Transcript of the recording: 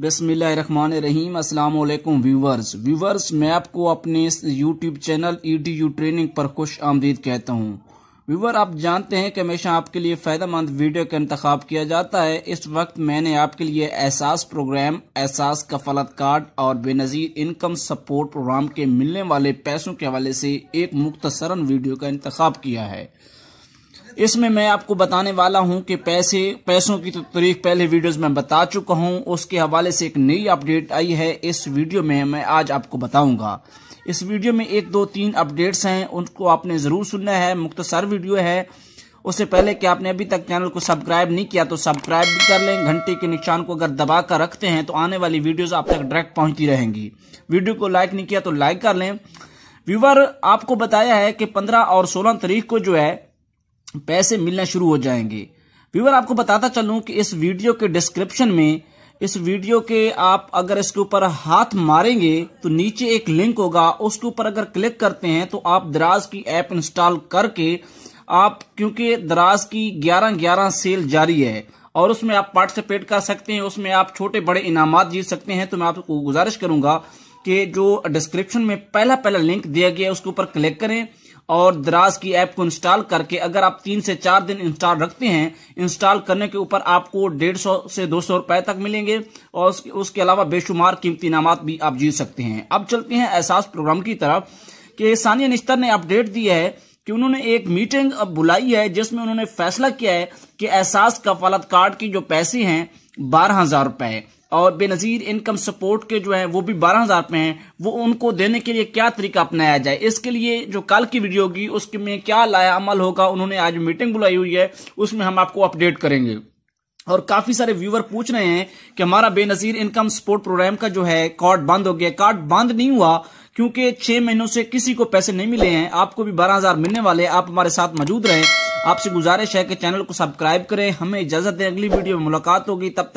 बिसमीम अल्लाम viewers viewers मैं आपको अपने इस YouTube channel E D U training पर खुश आमदीद कहता हूँ व्यूवर आप जानते हैं कि हमेशा आपके लिए फ़ायदेमंद वीडियो का इंतखब किया जाता है इस वक्त मैंने आपके लिए एहसास प्रोग्राम एहसास कफलत कार्ड और बेनज़ीर इनकम सपोर्ट प्रोग्राम के मिलने वाले पैसों के हवाले से एक मुख्तसरन वीडियो का इंतखब किया है इसमें मैं आपको बताने वाला हूं कि पैसे पैसों की तो तारीख पहले वीडियोस में बता चुका हूं उसके हवाले से एक नई अपडेट आई है इस वीडियो में मैं आज आपको बताऊंगा इस वीडियो में एक दो तीन अपडेट्स हैं उनको आपने ज़रूर सुनना है मुख्तसर वीडियो है उससे पहले कि आपने अभी तक चैनल को सब्सक्राइब नहीं किया तो सब्सक्राइब भी कर लें घंटे के निशान को अगर दबा कर रखते हैं तो आने वाली वीडियोस आप तक डायरेक्ट पहुंचती रहेंगी वीडियो को लाइक नहीं किया तो लाइक कर लें व्यूवर आपको बताया है कि 15 और 16 तारीख को जो है पैसे मिलना शुरू हो जाएंगे व्यूवर आपको बताता चलूं कि इस वीडियो के डिस्क्रिप्शन में इस वीडियो के आप अगर इसके ऊपर हाथ मारेंगे तो नीचे एक लिंक होगा उसके ऊपर अगर क्लिक करते हैं तो आप दराज की ऐप इंस्टॉल करके आप क्योंकि दराज की 11 11 सेल जारी है और उसमें आप पार्टिसिपेट कर सकते हैं उसमें आप छोटे बड़े इनाम जीत सकते हैं तो मैं आपको गुजारिश करूंगा कि जो डिस्क्रिप्शन में पहला पहला लिंक दिया गया है उसके ऊपर क्लिक करें और दराज की ऐप को इंस्टॉल करके अगर आप तीन से चार दिन इंस्टॉल रखते हैं इंस्टॉल करने के ऊपर आपको डेढ़ सौ से दो सौ रुपए तक मिलेंगे और उसके, उसके अलावा बेशुमार कीमती इनाम भी आप जीत सकते हैं अब चलते हैं एहसास प्रोग्राम की तरफ कि सानिया निश्तर ने अपडेट दिया है कि उन्होंने एक मीटिंग अब बुलाई है जिसमें उन्होंने फैसला किया है कि एहसास कफालत कार्ड की जो पैसे हैं बारह हजार रुपए और बेनज़ीर इनकम सपोर्ट के जो है वो भी बारह हज़ार पे हैं वो उनको देने के लिए क्या तरीका अपनाया जाए इसके लिए जो कल की वीडियो होगी उसमें क्या लाया अमल होगा उन्होंने आज मीटिंग बुलाई हुई है उसमें हम आपको अपडेट करेंगे और काफी सारे व्यूवर पूछ रहे हैं कि हमारा बेनजीर इनकम सपोर्ट प्रोग्राम का जो है कार्ड बंद हो गया कार्ड बंद नहीं हुआ क्योंकि छह महीनों से किसी को पैसे नहीं मिले हैं आपको भी बारह हजार मिलने वाले आप हमारे साथ मौजूद रहे आपसे गुजारिश है कि चैनल को सब्सक्राइब करें हमें इजाजत दें अगली वीडियो में मुलाकात होगी तब तक